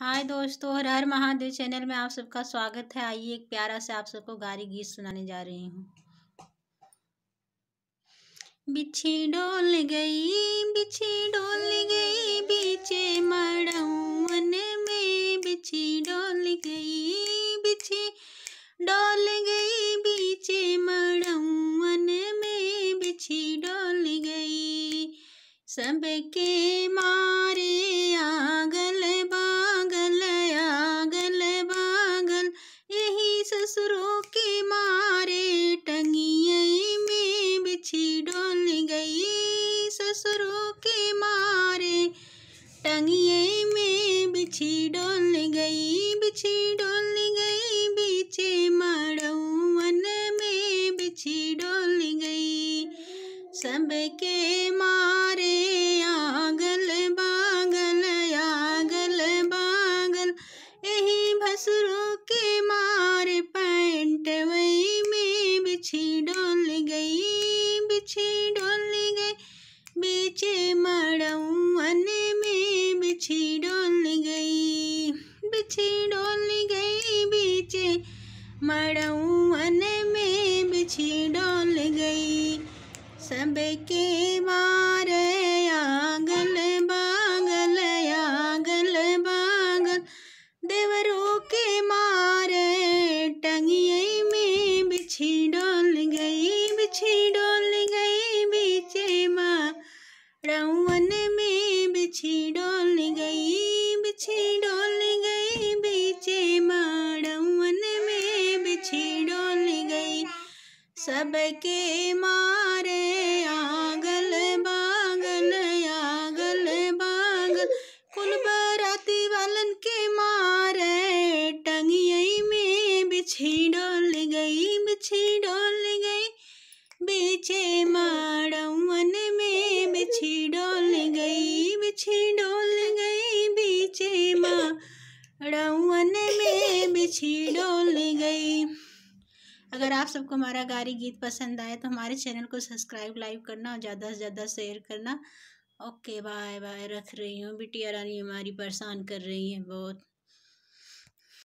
हाय दोस्तों हर हर महादेव चैनल में आप सबका स्वागत है आइए एक प्यारा से आप सबको गारी गीत सुनाने जा रही हूँ बिछी डोल गई बिछी डोल गई बीचे मरऊन में बिछी डोल गई बिछी डोल गई बीचे मड़ौन में बिछी डोल गई सबके मारे टांगिए में बिछी डोल गई बिछी डोल गई बीचे माड़ौवन में बिछी डोल गई सबके मारे आगल बागल आगल बागल यही भसरों के मारे पैंट वही में बिछी डोल गई बिछी डोल गई बीचे मारऊ बिछी डोल गई बिछी डोल गई बीचे मड़उअन में बिछी डोल गई सबके के मार आगल बागल आगल बागल देवरो सबके मारे आगल बागल आगल बागल कुल बराती वालन के मारे टंगियई में बिछी डोल गई बिछी डोल गई बीचे माड़वन में बिछी डोल गई बिछी डोल गई बीचे माड़वन में बिछी डोल गई अगर आप सबको हमारा गारी गीत पसंद आए तो हमारे चैनल को सब्सक्राइब लाइव करना और ज़्यादा से ज़्यादा शेयर करना ओके बाय बाय रख रही हूँ बिटिया रानी हमारी परेशान कर रही है बहुत